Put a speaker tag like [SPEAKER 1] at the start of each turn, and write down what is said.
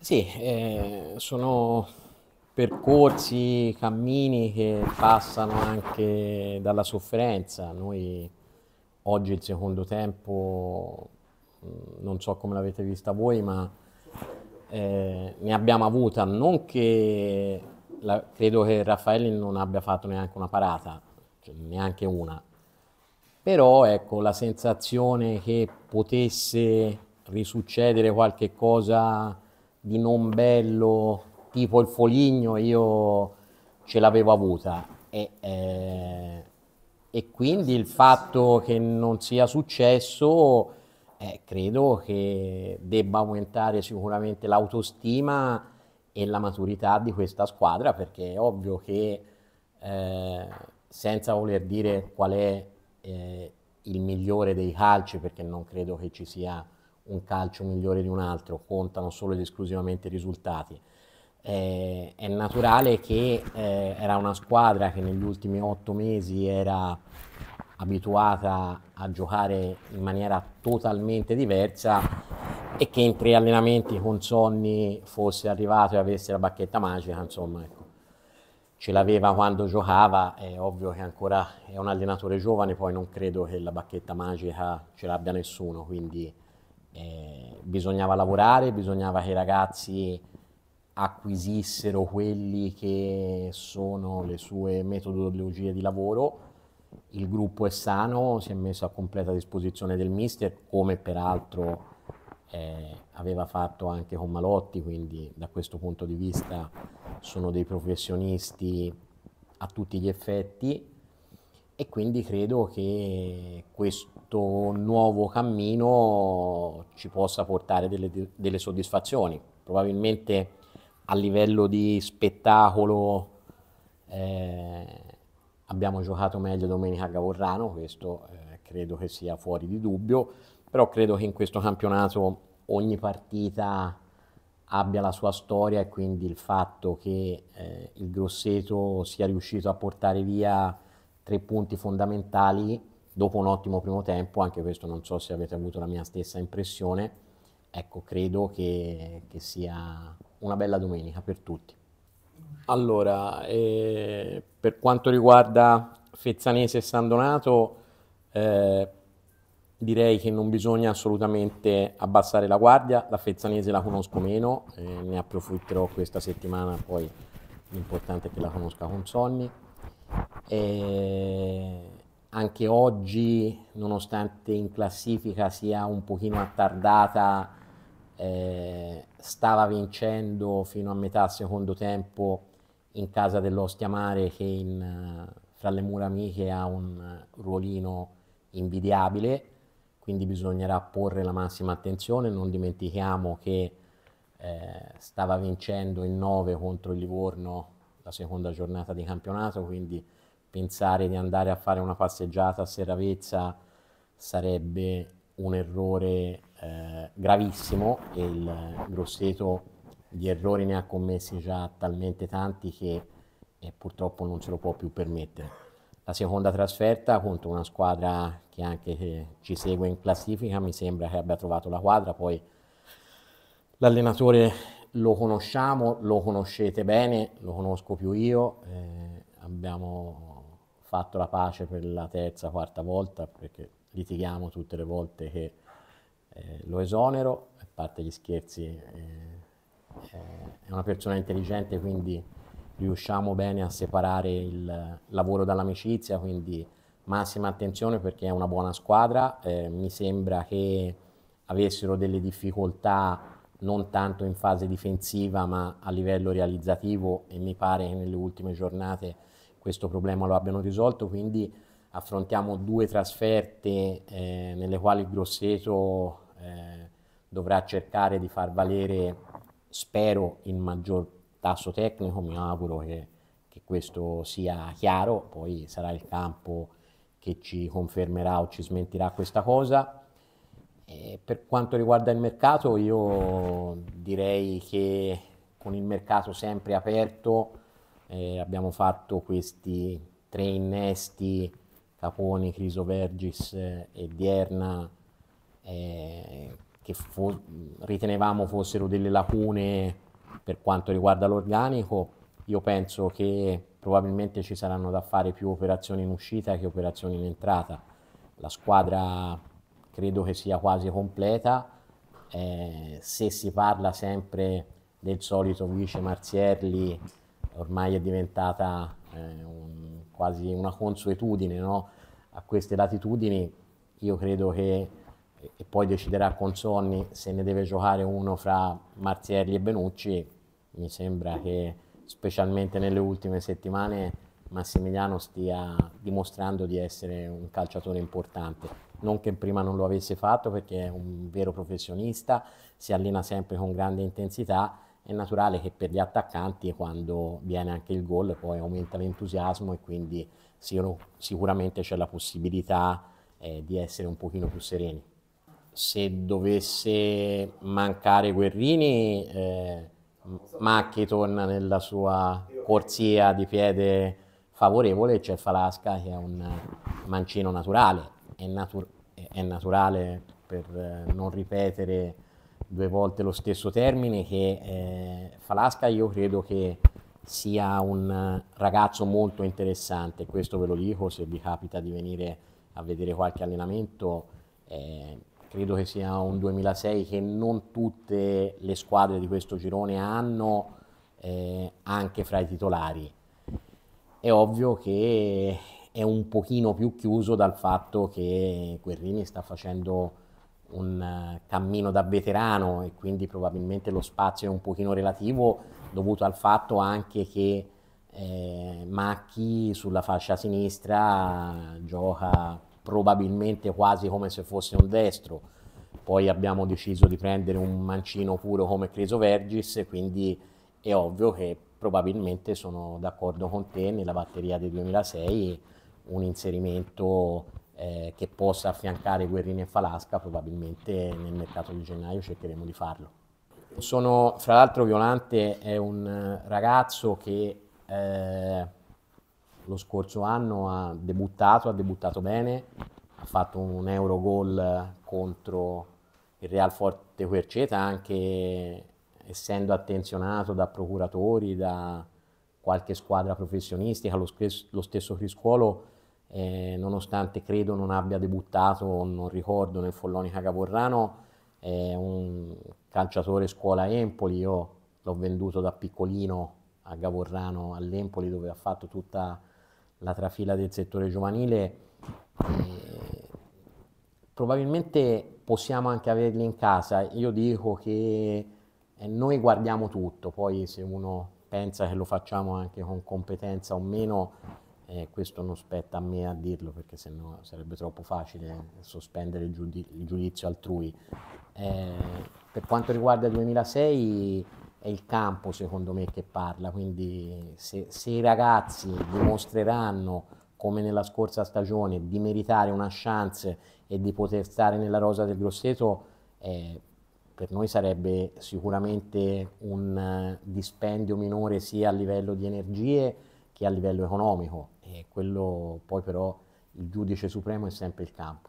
[SPEAKER 1] Sì, eh, sono percorsi, cammini che passano anche dalla sofferenza. Noi oggi il secondo tempo, mm, non so come l'avete vista voi, ma eh, ne abbiamo avuta. Non che la, credo che Raffaelli non abbia fatto neanche una parata, cioè neanche una. Però ecco, la sensazione che potesse risuccedere qualche cosa di non bello tipo il foligno io ce l'avevo avuta e, eh, e quindi il fatto che non sia successo eh, credo che debba aumentare sicuramente l'autostima e la maturità di questa squadra perché è ovvio che eh, senza voler dire qual è eh, il migliore dei calci perché non credo che ci sia un calcio migliore di un altro, contano solo ed esclusivamente i risultati. Eh, è naturale che eh, era una squadra che negli ultimi otto mesi era abituata a giocare in maniera totalmente diversa e che in tre allenamenti con Sonny fosse arrivato e avesse la bacchetta magica, insomma, ecco. ce l'aveva quando giocava, è ovvio che ancora è un allenatore giovane, poi non credo che la bacchetta magica ce l'abbia nessuno, quindi eh, bisognava lavorare, bisognava che i ragazzi acquisissero quelli che sono le sue metodologie di lavoro. Il gruppo è sano, si è messo a completa disposizione del mister, come peraltro eh, aveva fatto anche con Malotti, quindi da questo punto di vista sono dei professionisti a tutti gli effetti e quindi credo che questo nuovo cammino ci possa portare delle, delle soddisfazioni. Probabilmente a livello di spettacolo eh, abbiamo giocato meglio domenica a Gavorrano, questo eh, credo che sia fuori di dubbio, però credo che in questo campionato ogni partita abbia la sua storia e quindi il fatto che eh, il Grosseto sia riuscito a portare via tre punti fondamentali dopo un ottimo primo tempo, anche questo non so se avete avuto la mia stessa impressione, ecco credo che, che sia una bella domenica per tutti. Allora, eh, per quanto riguarda Fezzanese e San Donato, eh, direi che non bisogna assolutamente abbassare la guardia, la Fezzanese la conosco meno, eh, ne approfitterò questa settimana, poi l'importante è che la conosca con Sonny. Eh, anche oggi, nonostante in classifica sia un pochino attardata, eh, stava vincendo fino a metà secondo tempo in casa dell'Ostia Mare che in, fra le mura amiche ha un ruolino invidiabile, quindi bisognerà porre la massima attenzione, non dimentichiamo che eh, stava vincendo in 9 contro il Livorno la seconda giornata di campionato, quindi pensare di andare a fare una passeggiata a Serravezza sarebbe un errore eh, gravissimo e il Grosseto gli errori ne ha commessi già talmente tanti che eh, purtroppo non se lo può più permettere. La seconda trasferta contro una squadra che anche eh, ci segue in classifica, mi sembra che abbia trovato la quadra, poi l'allenatore lo conosciamo, lo conoscete bene, lo conosco più io, eh, abbiamo fatto la pace per la terza, quarta volta perché litighiamo tutte le volte che eh, lo esonero, a parte gli scherzi, eh, eh è una persona intelligente quindi riusciamo bene a separare il lavoro dall'amicizia, quindi massima attenzione perché è una buona squadra, eh, mi sembra che avessero delle difficoltà non tanto in fase difensiva ma a livello realizzativo e mi pare che nelle ultime giornate questo problema lo abbiano risolto, quindi affrontiamo due trasferte eh, nelle quali il Grosseto eh, dovrà cercare di far valere, spero, il maggior tasso tecnico, mi auguro che, che questo sia chiaro, poi sarà il campo che ci confermerà o ci smentirà questa cosa e eh, per quanto riguarda il mercato, io direi che con il mercato sempre aperto eh, abbiamo fatto questi tre innesti, Caponi, Crisovergis eh, e Dierna, eh, che fo- ritenevamo fossero delle lacune per quanto riguarda l'organico. Io penso che probabilmente ci saranno da fare più operazioni in uscita che operazioni in entrata. La squadra credo che sia quasi completa. Eh, se si parla sempre del solito vice Marzierli, ormai è diventata eh, un, quasi una consuetudine no? a queste latitudini. Io credo che, e poi deciderà Consonni se ne deve giocare uno fra Marzierli e Benucci. Mi sembra che, specialmente nelle ultime settimane, Massimiliano stia dimostrando di essere un calciatore importante non che prima non lo avesse fatto perché è un vero professionista, si allena sempre con grande intensità, è naturale che per gli attaccanti quando viene anche il gol poi aumenta l'entusiasmo e quindi sicuramente c'è la possibilità eh, di essere un pochino più sereni. Se dovesse mancare Guerrini, eh, Macchi torna nella sua corsia di piede favorevole, c'è Falasca che è un mancino naturale è, natu- è naturale per eh, non ripetere due volte lo stesso termine che eh, Falasca io credo che sia un ragazzo molto interessante, questo ve lo dico, se vi capita di venire a vedere qualche allenamento, eh, credo che sia un 2006 che non tutte le squadre di questo girone hanno, eh, anche fra i titolari. È ovvio che è un pochino più chiuso dal fatto che Guerrini sta facendo un eh, cammino da veterano e quindi probabilmente lo spazio è un pochino relativo dovuto al fatto anche che eh, Macchi sulla fascia sinistra gioca probabilmente quasi come se fosse un destro. Poi abbiamo deciso di prendere un mancino puro come Creso Vergis, quindi è ovvio che probabilmente sono d'accordo con te nella batteria del 2006 un inserimento eh, che possa affiancare Guerrini e Falasca, probabilmente nel mercato di gennaio cercheremo di farlo. Sono, fra l'altro Violante è un eh, ragazzo che eh, lo scorso anno ha debuttato, ha debuttato bene, ha fatto un euro gol contro il Real Forte Querceta, anche essendo attenzionato da procuratori, da qualche squadra professionistica, lo stesso, lo stesso Friscuolo eh, nonostante credo non abbia debuttato, non ricordo, nel Follonica Caporrano, è un calciatore scuola Empoli, io l'ho venduto da piccolino a Gavorrano all'Empoli dove ha fatto tutta la trafila del settore giovanile. Eh, probabilmente possiamo anche averli in casa, io dico che eh, noi guardiamo tutto, poi se uno pensa che lo facciamo anche con competenza o meno, eh, questo non spetta a me a dirlo perché sennò sarebbe troppo facile sospendere il, giudi- il giudizio altrui. Eh, per quanto riguarda il 2006 è il campo secondo me che parla, quindi se, se i ragazzi dimostreranno come nella scorsa stagione di meritare una chance e di poter stare nella rosa del Grosseto, eh, per noi sarebbe sicuramente un dispendio minore sia a livello di energie, che a livello economico. E quello poi però il giudice supremo è sempre il campo.